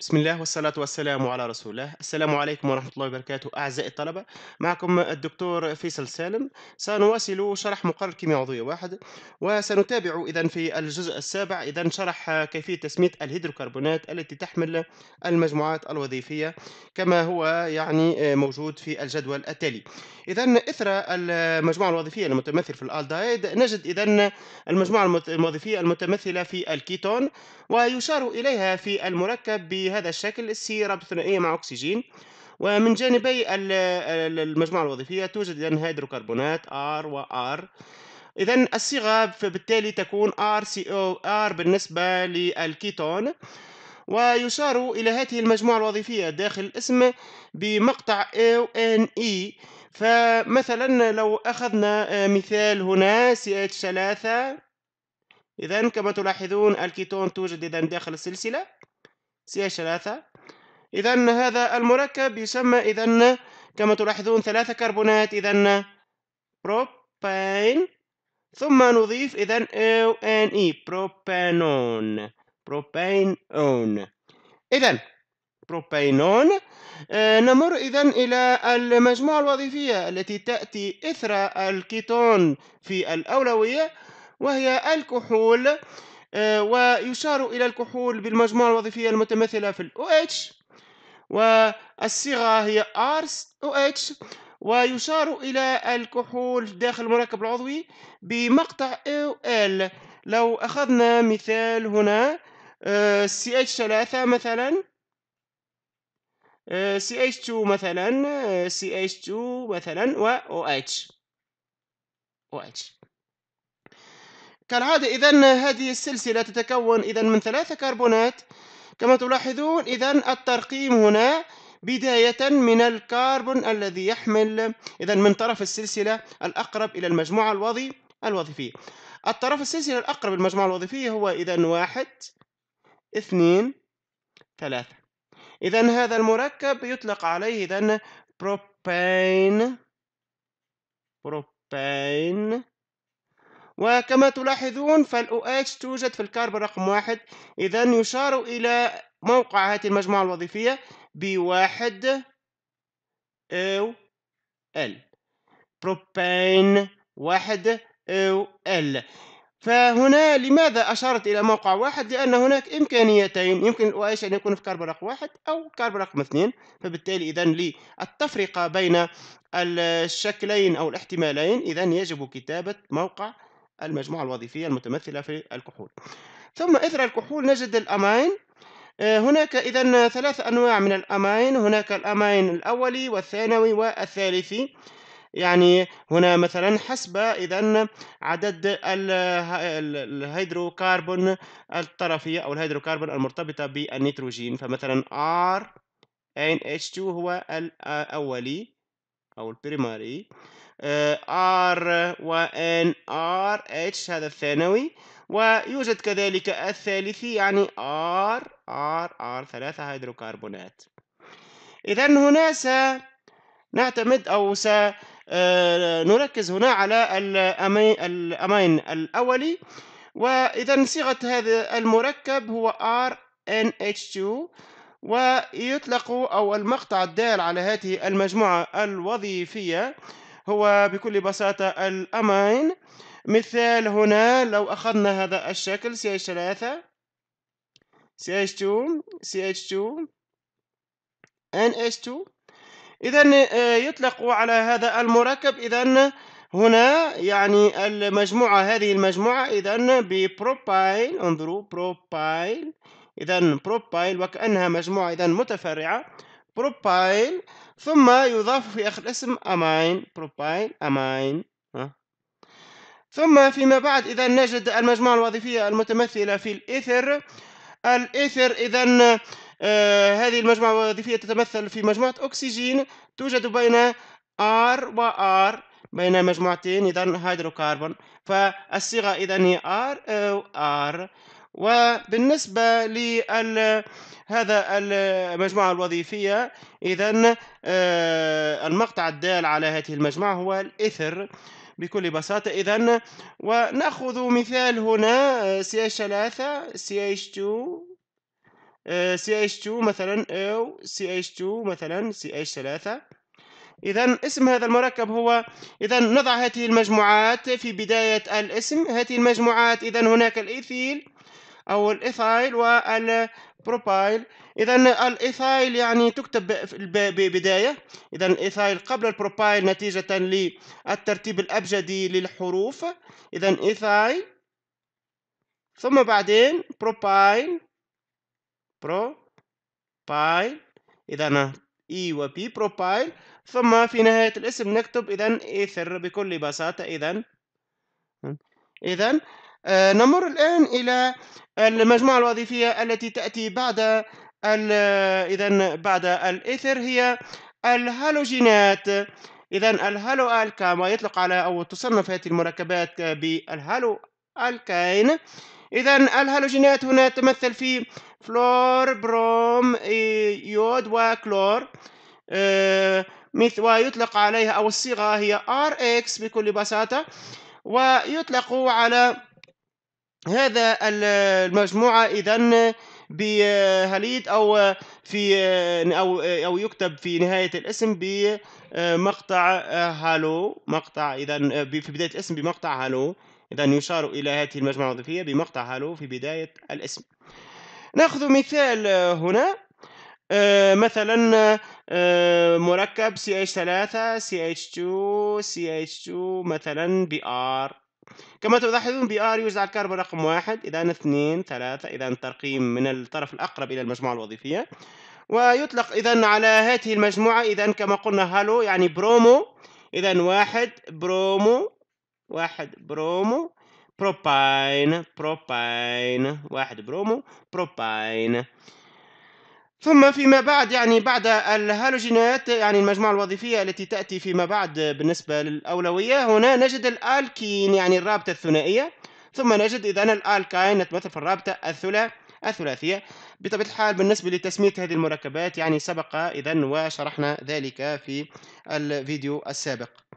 بسم الله والصلاة والسلام على رسول الله السلام عليكم ورحمة الله وبركاته أعزائي الطلبة معكم الدكتور فيصل سالم سنواصل شرح مقرر كيمياء عضوية واحد وسنتابع إذا في الجزء السابع إذا شرح كيفية تسمية الهيدروكربونات التي تحمل المجموعات الوظيفية كما هو يعني موجود في الجدول التالي إذا إثر المجموعة الوظيفية المتمثل في الألدايد نجد إذا المجموعة الوظيفية المتمثلة في الكيتون ويشار إليها في المركب بهذا الشكل السيارة ثنائية مع أكسجين ومن جانبي المجموعة الوظيفية توجد إذن هيدروكربونات R و R إذا الصيغة بالتالي تكون RCOR بالنسبة للكيتون ويشار إلى هذه المجموعة الوظيفية داخل الاسم بمقطع اي e. فمثلا لو أخذنا مثال هنا CH3 إذا كما تلاحظون الكيتون توجد إذا داخل السلسلة CH3 إذا هذا المركب يسمى إذا كما تلاحظون ثلاثة كربونات إذا بروبين ثم نضيف إذا إن بروبانون بروبينون إذا بروبينون نمر إذا إلى المجموعة الوظيفية التي تأتي إثر الكيتون في الأولوية وهي الكحول آه، ويشار إلى الكحول بالمجموعة الوظيفية المتمثلة في الاو OH والصيغة هي اتش ويشار إلى الكحول داخل المركب العضوي بمقطع ال لو أخذنا مثال هنا آه، CH3 مثلا آه، CH2 مثلا CH2 مثلا و OH OH كالعادة إذا هذه السلسلة تتكون إذا من ثلاثة كربونات كما تلاحظون إذا الترقيم هنا بداية من الكربون الذي يحمل إذا من طرف السلسلة الأقرب إلى المجموعة الوظي الوظيفية الطرف السلسلة الأقرب للمجموعة الوظيفية هو إذا واحد اثنين ثلاثة إذا هذا المركب يطلق عليه إذا بروبين بروبين وكما تلاحظون فالاو اتش توجد في الكارب رقم واحد إذا يشار إلى موقع هذه المجموعة الوظيفية بواحد أو ال بروبين واحد أو ال فهنا لماذا أشارت إلى موقع واحد؟ لأن هناك إمكانيتين يمكن اتش أن يكون في كارب رقم واحد أو كارب رقم اثنين فبالتالي إذا للتفرقة بين الشكلين أو الاحتمالين إذا يجب كتابة موقع المجموعة الوظيفية المتمثلة في الكحول ثم إثر الكحول نجد الأمين آه، هناك إذا ثلاث أنواع من الأمين هناك الأمين الأولي والثانوي والثالثي يعني هنا مثلا حسب اذا عدد الهيدروكربون الطرفيه او الهيدروكربون المرتبطه بالنيتروجين فمثلا R NH2 هو الاولي آه، او البريماري آه، ار وان ار اتش هذا الثانوي ويوجد كذلك الثالثي يعني ار ار ار ثلاثة هيدروكربونات إذا هنا سنعتمد أو سنركز آه، هنا على الأمين, الأمين الأولي وإذا صيغة هذا المركب هو H 2 ويطلق أو المقطع الدال على هذه المجموعة الوظيفية هو بكل بساطة الأمين مثال هنا لو أخذنا هذا الشكل CH3 CH2 CH2 NH2 إذا يطلق على هذا المركب إذا هنا يعني المجموعة هذه المجموعة إذا ببروبايل انظروا بروبايل إذا بروبايل وكأنها مجموعة إذا متفرعة بروبايل ثم يضاف في آخر الاسم أمين بروباين أمين ثم فيما بعد إذا نجد المجموعة الوظيفية المتمثلة في الإثر الإثر إذا آه هذه المجموعة الوظيفية تتمثل في مجموعة أكسجين توجد بين R و R بين مجموعتين إذا هيدروكربون فالصيغة إذا هي R أو R وبالنسبة لل هذا المجموعة الوظيفية إذا آه، المقطع الدال على هذه المجموعة هو الإثر بكل بساطة إذا ونأخذ مثال هنا CH3 CH2 CH2 مثلا أو CH2 مثلا CH3 إذا اسم هذا المركب هو إذا نضع هذه المجموعات في بداية الاسم هذه المجموعات إذا هناك الإيثيل أو الإيثايل والبروبايل إذا الإيثايل يعني تكتب ببدايه إذا الإيثايل قبل البروبايل نتيجة للترتيب الأبجدي للحروف إذا إيثايل ثم بعدين بروبايل بروبايل إذا اي e وبي بروبايل ثم في نهاية الاسم نكتب إذا إيثر بكل بساطة إذا إذا آه، نمر الآن إلى المجموعة الوظيفية التي تأتي بعد إذا بعد الإثر هي الهالوجينات إذا الهالو ألكام ويطلق على أو تصنف هذه المركبات بالهالو ألكاين إذا الهالوجينات هنا تمثل في فلور بروم يود وكلور آه، مثل ويطلق عليها أو الصيغة هي RX بكل بساطة ويطلق على هذا المجموعة إذا بهليد أو في أو أو يكتب في نهاية الاسم بمقطع هالو مقطع إذا في بداية الاسم بمقطع هالو إذا يشار إلى هذه المجموعة الوظيفية بمقطع هالو في بداية الاسم نأخذ مثال هنا آه، مثلا آه، مركب CH3 CH2 CH2 مثلا BR كما تلاحظون بي ار يوزع الكهرباء رقم واحد إذا اثنين ثلاثة إذا ترقيم من الطرف الأقرب إلى المجموعة الوظيفية ويطلق إذا على هذه المجموعة إذا كما قلنا هالو يعني برومو إذا واحد برومو واحد برومو بروباين بروباين واحد برومو بروباين ثم فيما بعد يعني بعد الهالوجينات يعني المجموعة الوظيفية التي تأتي فيما بعد بالنسبة للأولوية هنا نجد الألكين يعني الرابطة الثنائية ثم نجد إذا الألكاين نتمثل في الرابطة الثلاثية بطبيعة الحال بالنسبة لتسمية هذه المركبات يعني سبق إذا وشرحنا ذلك في الفيديو السابق